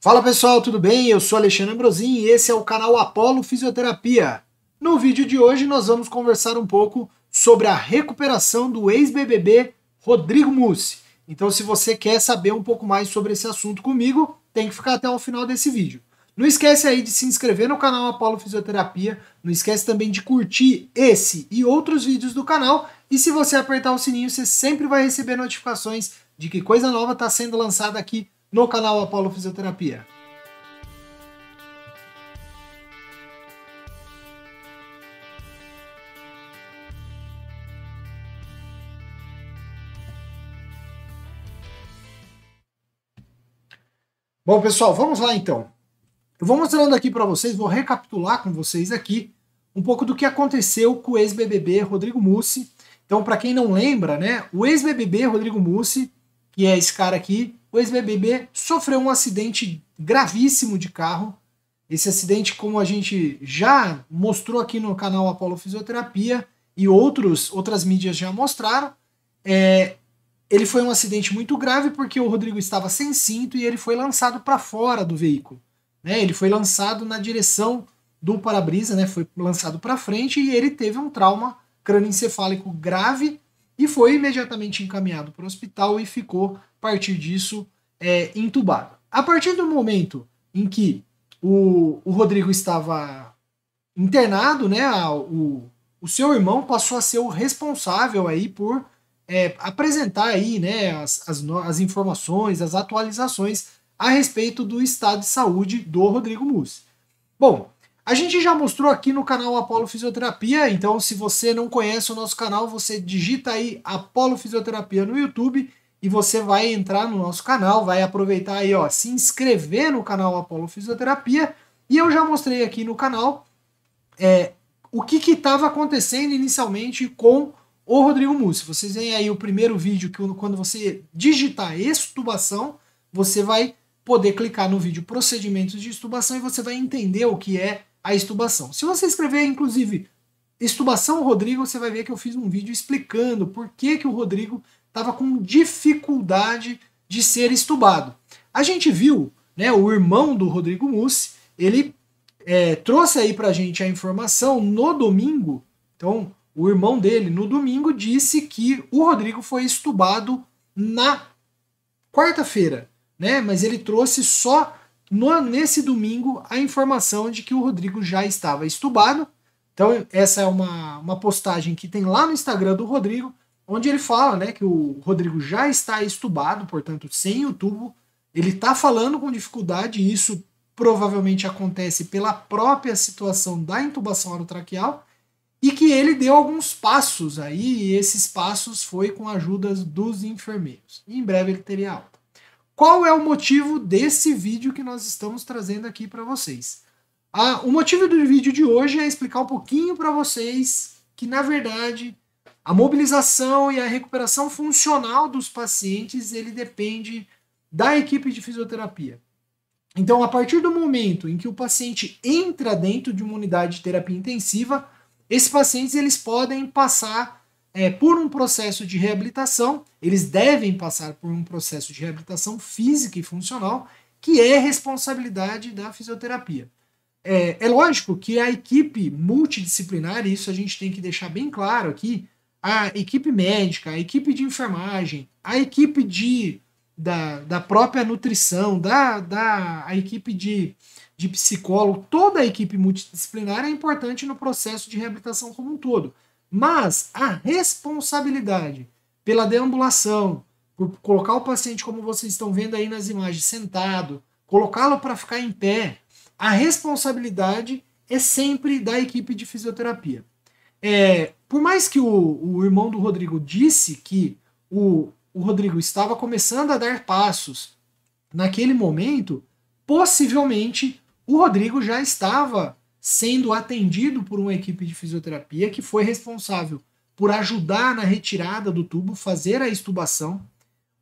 Fala pessoal, tudo bem? Eu sou Alexandre Ambrosini e esse é o canal Apolo Fisioterapia. No vídeo de hoje nós vamos conversar um pouco sobre a recuperação do ex-BBB Rodrigo Mussi. Então se você quer saber um pouco mais sobre esse assunto comigo, tem que ficar até o final desse vídeo. Não esquece aí de se inscrever no canal Apolo Fisioterapia, não esquece também de curtir esse e outros vídeos do canal e se você apertar o sininho, você sempre vai receber notificações de que coisa nova está sendo lançada aqui no canal Apolo Fisioterapia. Bom, pessoal, vamos lá então. Eu vou mostrando aqui para vocês, vou recapitular com vocês aqui um pouco do que aconteceu com o ex-BBB Rodrigo Mussi. Então, para quem não lembra, né, o ex-BBB Rodrigo Mussi, que é esse cara aqui, o ex-BBB sofreu um acidente gravíssimo de carro. Esse acidente, como a gente já mostrou aqui no canal Apolo Fisioterapia e outros, outras mídias já mostraram, é, ele foi um acidente muito grave porque o Rodrigo estava sem cinto e ele foi lançado para fora do veículo. Né? Ele foi lançado na direção do para-brisa, né? foi lançado para frente e ele teve um trauma crânioencefálico grave e foi imediatamente encaminhado para o hospital e ficou partir disso, é, entubado. A partir do momento em que o, o Rodrigo estava internado, né, a, o, o seu irmão passou a ser o responsável aí por é, apresentar aí, né, as, as, as, informações, as atualizações a respeito do estado de saúde do Rodrigo Mus Bom, a gente já mostrou aqui no canal Apolo Fisioterapia, então se você não conhece o nosso canal, você digita aí Apolo Fisioterapia no YouTube e você vai entrar no nosso canal, vai aproveitar aí, ó, se inscrever no canal Apolo Fisioterapia. E eu já mostrei aqui no canal é, o que estava acontecendo inicialmente com o Rodrigo Mussi. Vocês veem aí o primeiro vídeo que quando você digitar extubação, você vai poder clicar no vídeo procedimentos de extubação e você vai entender o que é a extubação. Se você escrever, inclusive, extubação Rodrigo, você vai ver que eu fiz um vídeo explicando por que, que o Rodrigo estava com dificuldade de ser estubado. A gente viu, né, o irmão do Rodrigo Mussi, ele é, trouxe aí para a gente a informação no domingo. Então, o irmão dele, no domingo, disse que o Rodrigo foi estubado na quarta-feira, né? Mas ele trouxe só no, nesse domingo a informação de que o Rodrigo já estava estubado. Então, essa é uma, uma postagem que tem lá no Instagram do Rodrigo onde ele fala né, que o Rodrigo já está estubado, portanto, sem o tubo. Ele está falando com dificuldade, e isso provavelmente acontece pela própria situação da intubação orotraqueal, e que ele deu alguns passos aí, e esses passos foi com a ajuda dos enfermeiros. E em breve ele teria alta. Qual é o motivo desse vídeo que nós estamos trazendo aqui para vocês? Ah, o motivo do vídeo de hoje é explicar um pouquinho para vocês que, na verdade, a mobilização e a recuperação funcional dos pacientes, ele depende da equipe de fisioterapia. Então, a partir do momento em que o paciente entra dentro de uma unidade de terapia intensiva, esses pacientes eles podem passar é, por um processo de reabilitação, eles devem passar por um processo de reabilitação física e funcional, que é responsabilidade da fisioterapia. É, é lógico que a equipe multidisciplinar, isso a gente tem que deixar bem claro aqui, a equipe médica, a equipe de enfermagem, a equipe de, da, da própria nutrição, da, da a equipe de, de psicólogo, toda a equipe multidisciplinar é importante no processo de reabilitação como um todo. Mas a responsabilidade pela deambulação, por colocar o paciente, como vocês estão vendo aí nas imagens, sentado, colocá-lo para ficar em pé, a responsabilidade é sempre da equipe de fisioterapia. É, por mais que o, o irmão do Rodrigo disse que o, o Rodrigo estava começando a dar passos naquele momento, possivelmente o Rodrigo já estava sendo atendido por uma equipe de fisioterapia que foi responsável por ajudar na retirada do tubo, fazer a estubação.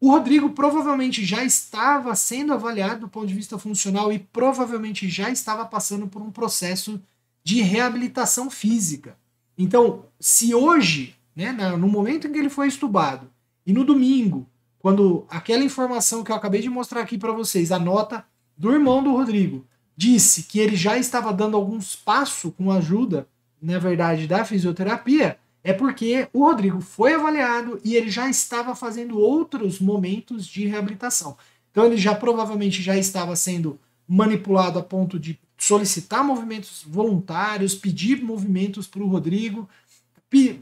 O Rodrigo provavelmente já estava sendo avaliado do ponto de vista funcional e provavelmente já estava passando por um processo de reabilitação física. Então, se hoje, né, no momento em que ele foi estubado, e no domingo, quando aquela informação que eu acabei de mostrar aqui para vocês, a nota do irmão do Rodrigo, disse que ele já estava dando alguns passos com ajuda, na verdade, da fisioterapia, é porque o Rodrigo foi avaliado e ele já estava fazendo outros momentos de reabilitação. Então ele já provavelmente já estava sendo manipulado a ponto de solicitar movimentos voluntários, pedir movimentos para o Rodrigo.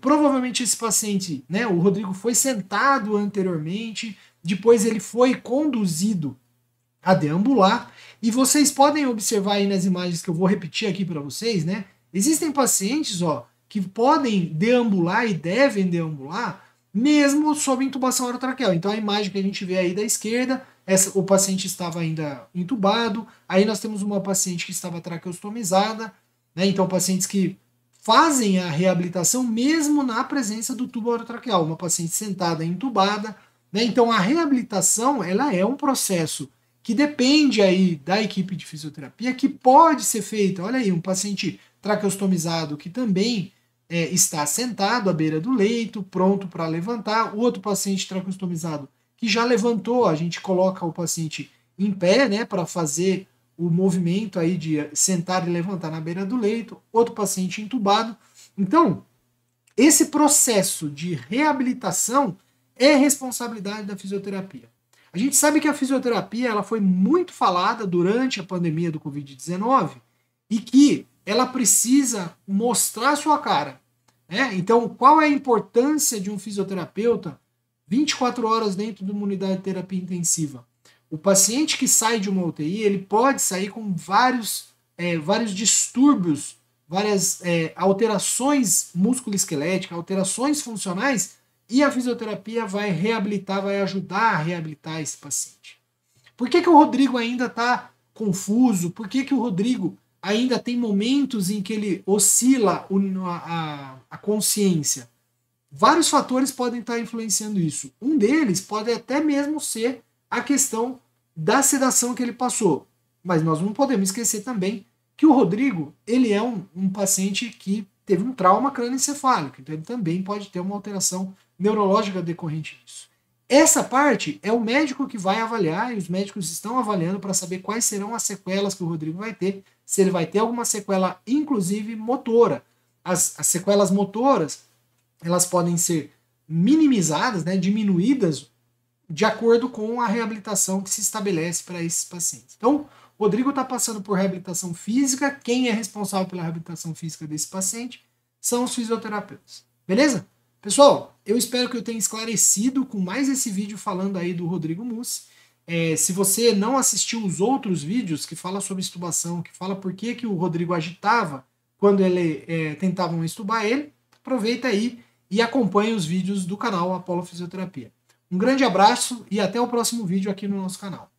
provavelmente esse paciente, né, o Rodrigo foi sentado anteriormente, depois ele foi conduzido a deambular, e vocês podem observar aí nas imagens que eu vou repetir aqui para vocês, né? Existem pacientes, ó, que podem deambular e devem deambular mesmo sob intubação orotraqueal. Então a imagem que a gente vê aí da esquerda essa, o paciente estava ainda entubado. Aí nós temos uma paciente que estava traqueostomizada, né? Então, pacientes que fazem a reabilitação mesmo na presença do tubo orotraqueal, uma paciente sentada entubada, né? Então, a reabilitação, ela é um processo que depende aí da equipe de fisioterapia, que pode ser feita. Olha aí, um paciente traqueostomizado que também é, está sentado à beira do leito, pronto para levantar, o outro paciente traqueostomizado que já levantou, a gente coloca o paciente em pé, né, para fazer o movimento aí de sentar e levantar na beira do leito, outro paciente entubado. Então, esse processo de reabilitação é responsabilidade da fisioterapia. A gente sabe que a fisioterapia ela foi muito falada durante a pandemia do Covid-19 e que ela precisa mostrar sua cara. Né? Então, qual é a importância de um fisioterapeuta 24 horas dentro de uma unidade de terapia intensiva. O paciente que sai de uma UTI, ele pode sair com vários, é, vários distúrbios, várias é, alterações musculoesqueléticas, alterações funcionais, e a fisioterapia vai reabilitar, vai ajudar a reabilitar esse paciente. Por que, que o Rodrigo ainda está confuso? Por que, que o Rodrigo ainda tem momentos em que ele oscila a, a, a consciência? Vários fatores podem estar influenciando isso. Um deles pode até mesmo ser a questão da sedação que ele passou. Mas nós não podemos esquecer também que o Rodrigo ele é um, um paciente que teve um trauma crânioencefálico, então ele também pode ter uma alteração neurológica decorrente disso. Essa parte é o médico que vai avaliar e os médicos estão avaliando para saber quais serão as sequelas que o Rodrigo vai ter, se ele vai ter alguma sequela, inclusive motora. As, as sequelas motoras elas podem ser minimizadas, né, diminuídas de acordo com a reabilitação que se estabelece para esses pacientes. Então, Rodrigo está passando por reabilitação física. Quem é responsável pela reabilitação física desse paciente são os fisioterapeutas. Beleza? Pessoal, eu espero que eu tenha esclarecido com mais esse vídeo falando aí do Rodrigo Mussi. É, se você não assistiu os outros vídeos que fala sobre estubação, que fala por que, que o Rodrigo agitava quando ele é, tentavam estubar ele, aproveita aí e acompanhe os vídeos do canal Apolo Fisioterapia. Um grande abraço e até o próximo vídeo aqui no nosso canal.